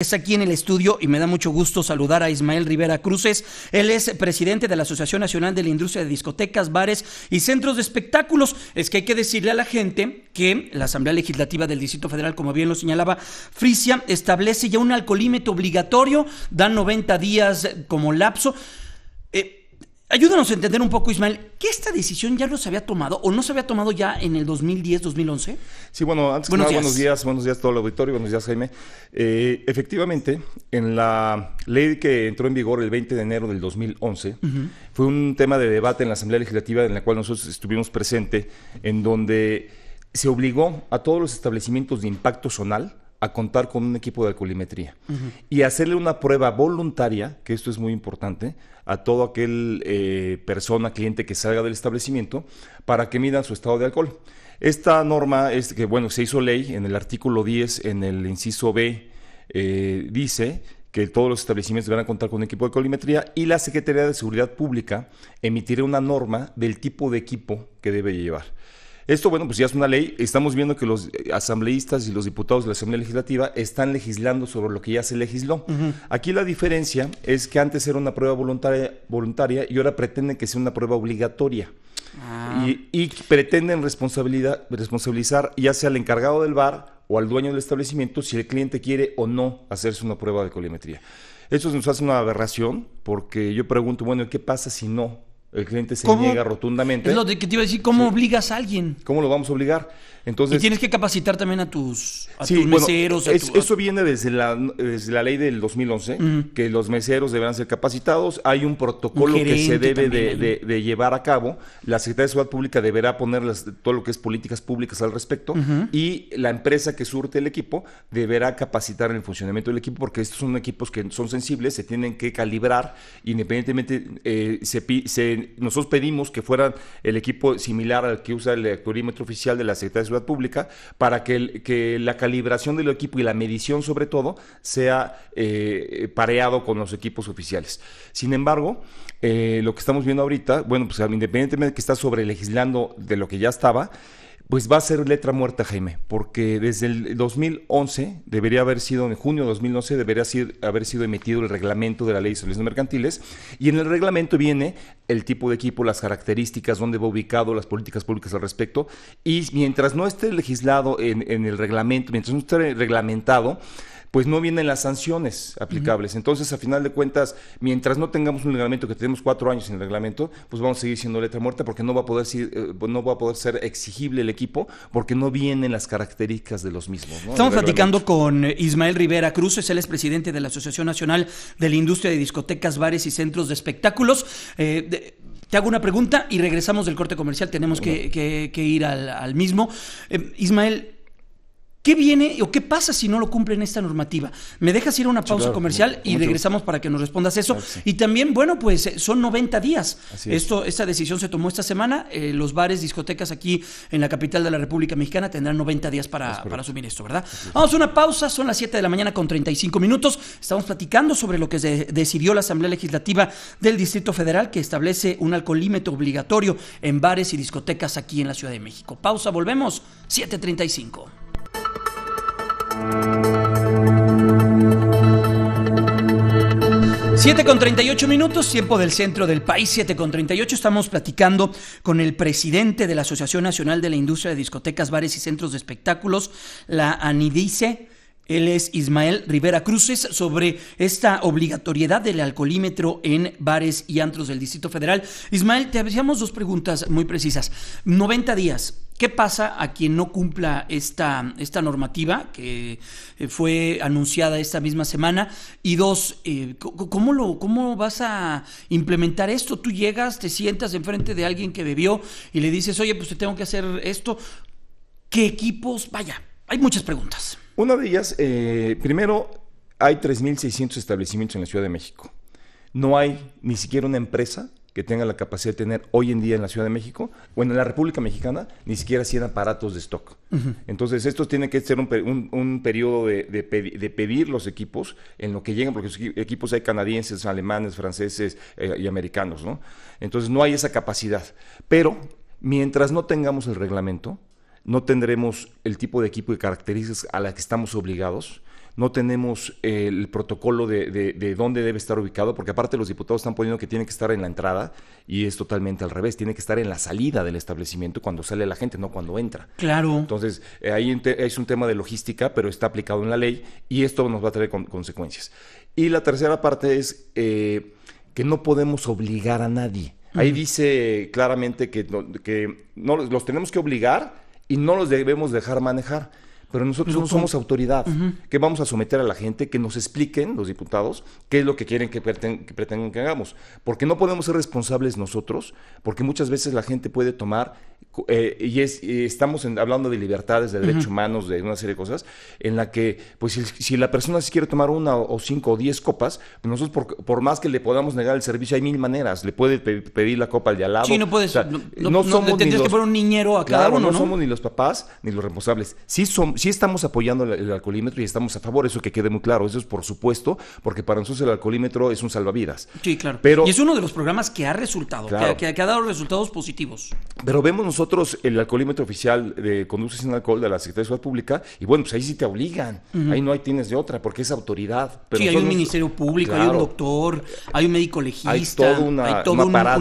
Es aquí en el estudio y me da mucho gusto saludar a Ismael Rivera Cruces. Él es presidente de la Asociación Nacional de la Industria de Discotecas, Bares y Centros de Espectáculos. Es que hay que decirle a la gente que la Asamblea Legislativa del Distrito Federal, como bien lo señalaba Frisia, establece ya un alcoholímetro obligatorio, da 90 días como lapso. Ayúdanos a entender un poco, Ismael, ¿que esta decisión ya no se había tomado o no se había tomado ya en el 2010, 2011? Sí, bueno, antes buenos que nada, buenos días, buenos días a todo el auditorio, buenos días, Jaime. Eh, efectivamente, en la ley que entró en vigor el 20 de enero del 2011, fue un tema de debate en la Asamblea Legislativa en la cual nosotros estuvimos presente, en donde se obligó a todos los establecimientos de impacto zonal a contar con un equipo de alcoholimetría y hacerle una prueba voluntaria, que esto es muy importante, a todo aquel eh, persona, cliente que salga del establecimiento para que mida su estado de alcohol. Esta norma es que, bueno, se hizo ley en el artículo 10, en el inciso B, eh, dice que todos los establecimientos van a contar con un equipo de colimetría y la Secretaría de Seguridad Pública emitirá una norma del tipo de equipo que debe llevar. Esto, bueno, pues ya es una ley. Estamos viendo que los eh, asambleístas y los diputados de la Asamblea Legislativa están legislando sobre lo que ya se legisló. Aquí la diferencia es que antes era una prueba voluntaria, voluntaria y ahora pretenden que sea una prueba obligatoria. Ah. Y, pretenden responsabilidad, responsabilizar ya sea al encargado del bar o al dueño del establecimiento si el cliente quiere o no hacerse una prueba de colimetría. Esto nos hace una aberración porque yo pregunto, bueno, ¿qué pasa si no el cliente se niega rotundamente. Es lo que te iba a decir, ¿cómo obligas a alguien? ¿Cómo lo vamos a obligar? Entonces, y tienes que capacitar también a tus, a tus meseros. eso viene desde la, ley del 2011, que los meseros deberán ser capacitados. Hay un protocolo que se debe de, llevar a cabo. La Secretaría de Seguridad Pública deberá poner todo lo que es políticas públicas al respecto. Y la empresa que surte el equipo deberá capacitar en el funcionamiento del equipo, porque estos son equipos que son sensibles, se tienen que calibrar. Independientemente, eh, se, se nosotros pedimos que fueran el equipo similar al que usa el electrómetro oficial de la Secretaría de Ciudad Pública para que, que la calibración del equipo y la medición sobre todo sea eh, pareado con los equipos oficiales. Sin embargo, eh, lo que estamos viendo ahorita, bueno, pues independientemente de que está sobre legislando de lo que ya estaba, pues va a ser letra muerta, Jaime, porque desde el 2011 debería haber sido, en junio de 2011 debería haber sido emitido el reglamento de la ley de Soluciones mercantiles y en el reglamento viene el tipo de equipo, las características, dónde va ubicado, las políticas públicas al respecto y mientras no esté legislado en, en el reglamento, mientras no esté reglamentado, pues no vienen las sanciones aplicables. Entonces, a final de cuentas, mientras no tengamos un reglamento, que tenemos cuatro años en reglamento, pues vamos a seguir siendo letra muerta porque no va a poder ser, eh, no va a poder ser exigible el equipo porque no vienen las características de los mismos. Estamos platicando con Ismael Rivera Cruz, es el de la Asociación Nacional de la Industria de Discotecas, Bares y Centros de Espectáculos. Eh, te hago una pregunta y regresamos del corte comercial, tenemos que, ir al, mismo. Eh, Ismael, ¿Qué viene o qué pasa si no lo cumplen esta normativa? Me dejas ir a una pausa comercial y regresamos para que nos respondas eso. Y también, bueno, pues eh, son 90 días. Esto, Esta decisión se tomó esta semana. Eh, los bares, discotecas aquí en la capital de la República Mexicana tendrán 90 días para, para asumir esto, ¿verdad? Vamos a una pausa, son las 7 de la mañana con 35 minutos. Estamos platicando sobre lo que se decidió la Asamblea Legislativa del Distrito Federal que establece un alcoholímetro obligatorio en bares y discotecas aquí en la Ciudad de México. Pausa, volvemos, 735. 7 con 38 minutos, tiempo del centro del país, 7 con 38. Estamos platicando con el presidente de la Asociación Nacional de la Industria de Discotecas, Bares y Centros de Espectáculos, la ANIDICE. Él es Ismael Rivera Cruces sobre esta obligatoriedad del alcoholímetro en bares y antros del Distrito Federal. Ismael, te hacíamos dos preguntas muy precisas. 90 días, ¿Qué pasa a quien no cumpla esta, esta normativa que eh, fue anunciada esta misma semana? Y dos, eh, ¿cómo, lo, ¿cómo vas a implementar esto? Tú llegas, te sientas enfrente de alguien que bebió y le dices, oye, pues te tengo que hacer esto. ¿Qué equipos? Vaya, hay muchas preguntas. Una de ellas, eh, primero, hay 3.600 establecimientos en la Ciudad de México no hay ni siquiera una empresa que tenga la capacidad de tener hoy en día en la Ciudad de México o en la República Mexicana ni siquiera 100 aparatos de stock. Entonces, esto tiene que ser un, periodo de, pedir los equipos en lo que llegan, porque los equipos hay canadienses, alemanes, franceses eh, y americanos, ¿no? Entonces, no hay esa capacidad. Pero, mientras no tengamos el reglamento, no tendremos el tipo de equipo y características a las que estamos obligados no tenemos eh, el protocolo de, dónde debe estar ubicado, porque aparte los diputados están poniendo que tiene que estar en la entrada y es totalmente al revés, tiene que estar en la salida del establecimiento cuando sale la gente, no cuando entra. Claro. Entonces, eh, ahí es un tema de logística, pero está aplicado en la ley y esto nos va a traer consecuencias. Y la tercera parte es eh, que no podemos obligar a nadie. Ahí mm. dice claramente que, que no, los tenemos que obligar y no los debemos dejar manejar pero nosotros no, somos autoridad, ¿Qué que vamos a someter a la gente que nos expliquen, los diputados, qué es lo que quieren que, que pretendan que hagamos, porque no podemos ser responsables nosotros, porque muchas veces la gente puede tomar, eh, y, estamos hablando de libertades, de derechos humanos, de una serie de cosas, en la que, pues si, la persona si quiere tomar una o cinco o diez copas, pues nosotros por, más que le podamos negar el servicio, hay mil maneras, le puede pedir la copa al de al lado. Sí, no puede ser, no, somos... Ni los, que poner un niñero a cada no, somos ni los papás ni los responsables. Sí somos sí estamos apoyando el, alcoholímetro y estamos a favor, eso que quede muy claro, eso es por supuesto, porque para nosotros el alcoholímetro es un salvavidas. Sí, claro. Pero, y es uno de los programas que ha resultado, que, ha dado resultados positivos. Pero vemos nosotros el alcoholímetro oficial de conduces sin Alcohol de la Secretaría de Seguridad Pública, y bueno, pues ahí sí te obligan, ahí no hay tienes de otra, porque es autoridad. Pero sí, hay un ministerio público, hay un doctor, hay un médico legista, hay todo, un,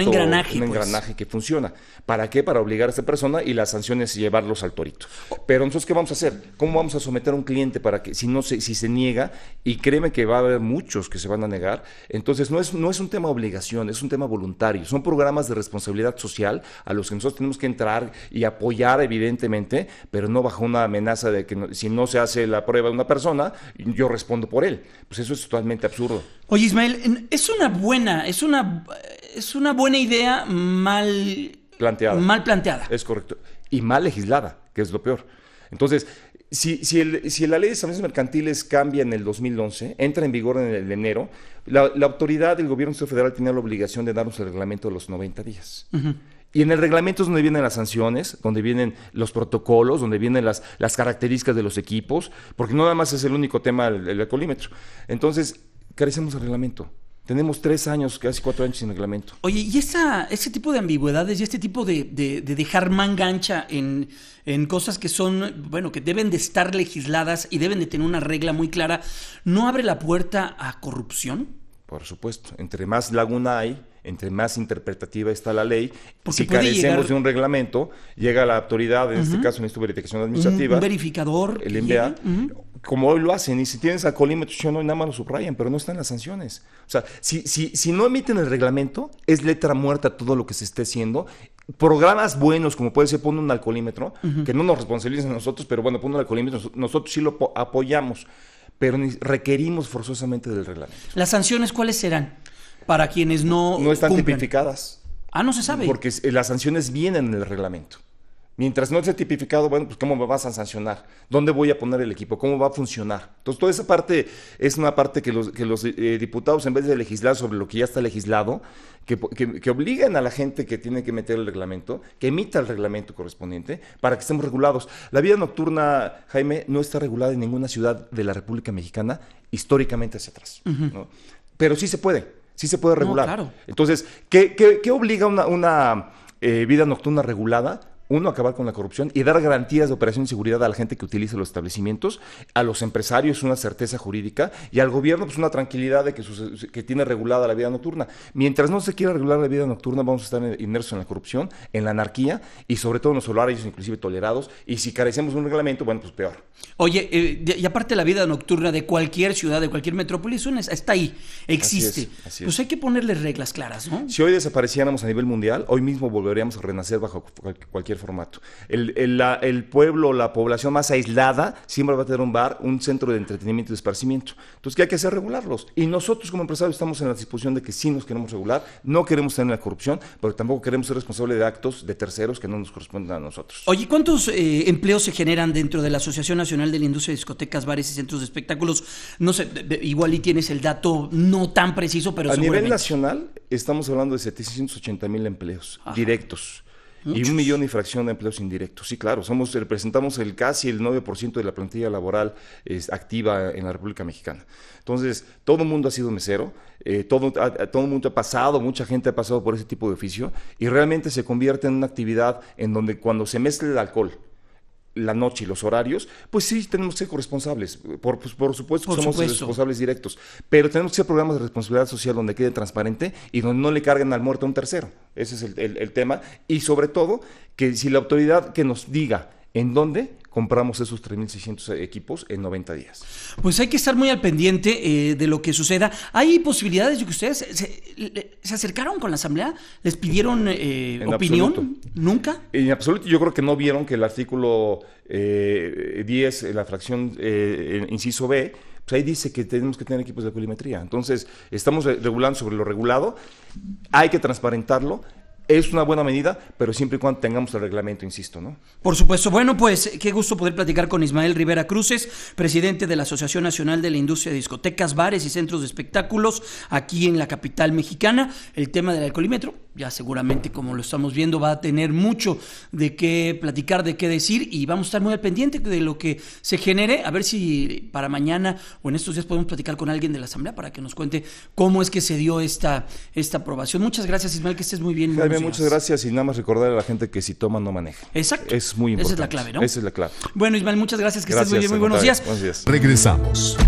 engranaje. Un pues. engranaje que funciona. ¿Para qué? Para obligar a esta persona y las sanciones y llevarlos al torito. Pero entonces, ¿qué vamos a hacer? ¿cómo vamos a someter a un cliente para que si no se, si se niega? Y créeme que va a haber muchos que se van a negar. Entonces, no es, no es un tema de obligación, es un tema voluntario. Son programas de responsabilidad social a los que nosotros tenemos que entrar y apoyar, evidentemente, pero no bajo una amenaza de que si no se hace la prueba de una persona, yo respondo por él. Pues eso es totalmente absurdo. Oye, Ismael, es una buena, es una, es una buena idea mal planteada. Mal planteada. Es correcto. Y mal legislada, que es lo peor. Entonces, si, si, si, la ley de establecimientos mercantiles cambia en el 2011, entra en vigor en el enero, la, la autoridad del gobierno federal tiene la obligación de darnos el reglamento de los 90 días. Y en el reglamento es donde vienen las sanciones, donde vienen los protocolos, donde vienen las, características de los equipos, porque no nada más es el único tema el, ecolímetro Entonces, carecemos de reglamento. Tenemos tres años, casi cuatro años sin reglamento. Oye, y esa, ese tipo de ambigüedades y este tipo de, dejar manga ancha en, en, cosas que son, bueno, que deben de estar legisladas y deben de tener una regla muy clara, ¿no abre la puerta a corrupción? Por supuesto. Entre más laguna hay, entre más interpretativa está la ley, Porque si carecemos de un reglamento, llega la autoridad, en este caso en esta Verificación Administrativa. Un verificador. El MBA. Como hoy lo hacen, y si tienes alcoholímetro, nada más lo subrayan, pero no están las sanciones. O sea, si, si, si no emiten el reglamento, es letra muerta todo lo que se esté haciendo programas buenos, como puede ser Poner un alcoholímetro, que no nos responsabilizan nosotros, pero bueno, pone un alcoholímetro, nosotros sí lo apoyamos, pero requerimos forzosamente del reglamento. ¿Las sanciones cuáles serán? para quienes no. No están tipificadas. Ah, no se sabe. Porque las sanciones vienen en el reglamento. Mientras no esté tipificado, bueno, pues ¿cómo me vas a sancionar? ¿Dónde voy a poner el equipo? ¿Cómo va a funcionar? Entonces, toda esa parte es una parte que los, que los eh, diputados, en vez de legislar sobre lo que ya está legislado, que, que, a la gente que tiene que meter el reglamento, que emita el reglamento correspondiente, para que estemos regulados. La vida nocturna, Jaime, no está regulada en ninguna ciudad de la República Mexicana históricamente hacia atrás. Pero sí se puede. Sí se puede regular. Entonces, ¿qué, qué, qué obliga una, una eh, vida nocturna regulada? Uno, acabar con la corrupción y dar garantías de operación y seguridad a la gente que utiliza los establecimientos, a los empresarios una certeza jurídica y al gobierno pues una tranquilidad de que, tiene regulada la vida nocturna. Mientras no se quiera regular la vida nocturna vamos a estar inmersos en la corrupción, en la anarquía y sobre todo en los horarios inclusive tolerados y si carecemos de un reglamento, bueno, pues peor. Oye, eh, y aparte la vida nocturna de cualquier ciudad, de cualquier metrópolis, está ahí, existe. Pues hay que ponerle reglas claras, ¿no? Si hoy desapareciéramos a nivel mundial, hoy mismo volveríamos a renacer bajo cualquier formato. El, pueblo, la población más aislada, siempre va a tener un bar, un centro de entretenimiento y de esparcimiento. Entonces, ¿qué hay que hacer? Regularlos. Y nosotros como empresarios estamos en la disposición de que sí nos queremos regular, no queremos tener la corrupción, pero tampoco queremos ser responsables de actos de terceros que no nos corresponden a nosotros. Oye, ¿cuántos eh, empleos se generan dentro de la Asociación Nacional de la Industria de Discotecas, Bares y Centros de Espectáculos? No sé, igual y tienes el dato no tan preciso, pero... A nivel nacional estamos hablando de 780 mil empleos directos y un millón y fracción de empleos indirectos. Sí, claro, somos representamos el casi el 9% de la plantilla laboral es, activa en la República Mexicana. Entonces, todo el mundo ha sido mesero, eh, todo, todo el mundo ha pasado, mucha gente ha pasado por ese tipo de oficio y realmente se convierte en una actividad en donde cuando se mezcla el alcohol, la noche y los horarios, pues sí tenemos que ser corresponsables. Por, pues, supuesto que somos responsables directos, pero tenemos que ser programas de responsabilidad social donde quede transparente y donde no le carguen al muerto a un tercero. Ese es el tema. Y sobre todo, que si la autoridad que nos diga en dónde compramos esos 3.600 equipos en 90 días. Pues hay que estar muy al pendiente eh, de lo que suceda. ¿Hay posibilidades de que ustedes se, acercaron con la Asamblea? ¿Les pidieron eh, eh, opinión? ¿Nunca? En absoluto, yo creo que no vieron que el artículo 10, la fracción inciso B, pues ahí dice que tenemos que tener equipos de colimetría. Entonces, estamos regulando sobre lo regulado, hay que transparentarlo, es una buena medida, pero siempre y cuando tengamos el reglamento, insisto, ¿no? Por supuesto. Bueno, pues qué gusto poder platicar con Ismael Rivera Cruces, presidente de la Asociación Nacional de la Industria de Discotecas, Bares y Centros de Espectáculos, aquí en la capital mexicana. El tema del alcoholímetro, ya seguramente como lo estamos viendo, va a tener mucho de qué platicar, de qué decir, y vamos a estar muy al pendiente de lo que se genere, a ver si para mañana o en estos días podemos platicar con alguien de la Asamblea para que nos cuente cómo es que se dio esta, esta aprobación. Muchas gracias, Ismael, que estés muy bien muchas gracias y nada más recordar a la gente que si toma no maneja. Exacto. Es muy importante. Esa es la clave, ¿no? Esa es la clave. Bueno, Ismael, muchas gracias. Que estés muy bien. Muy buenos días. buenos días. Regresamos.